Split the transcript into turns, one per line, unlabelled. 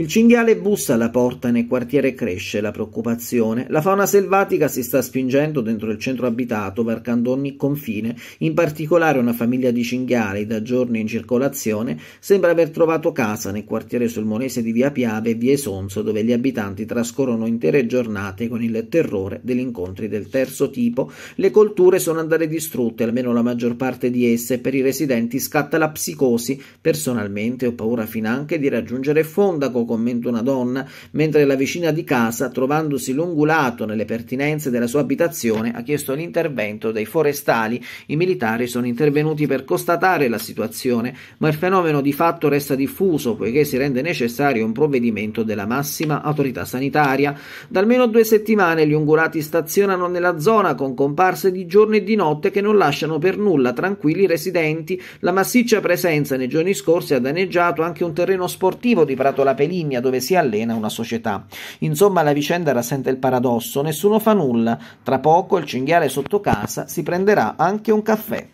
Il cinghiale bussa alla porta nel quartiere cresce la preoccupazione. La fauna selvatica si sta spingendo dentro il centro abitato, varcando ogni confine. In particolare una famiglia di cinghiali da giorni in circolazione sembra aver trovato casa nel quartiere sulmonese di Via Piave e Via Sonzo, dove gli abitanti trascorrono intere giornate con il terrore degli incontri del terzo tipo. Le colture sono andate distrutte, almeno la maggior parte di esse, e per i residenti scatta la psicosi. Personalmente ho paura finanche di raggiungere Fondaco commenta una donna, mentre la vicina di casa, trovandosi lungulato nelle pertinenze della sua abitazione, ha chiesto l'intervento dei forestali. I militari sono intervenuti per constatare la situazione, ma il fenomeno di fatto resta diffuso poiché si rende necessario un provvedimento della massima autorità sanitaria. Da almeno due settimane gli ungulati stazionano nella zona con comparse di giorno e di notte che non lasciano per nulla tranquilli i residenti. La massiccia presenza nei giorni scorsi ha danneggiato anche un terreno sportivo di Prato La Pellicola casalinga dove si allena una società. Insomma, la vicenda rassenta il paradosso: nessuno fa nulla. Tra poco il cinghiale sotto casa si prenderà anche un caffè.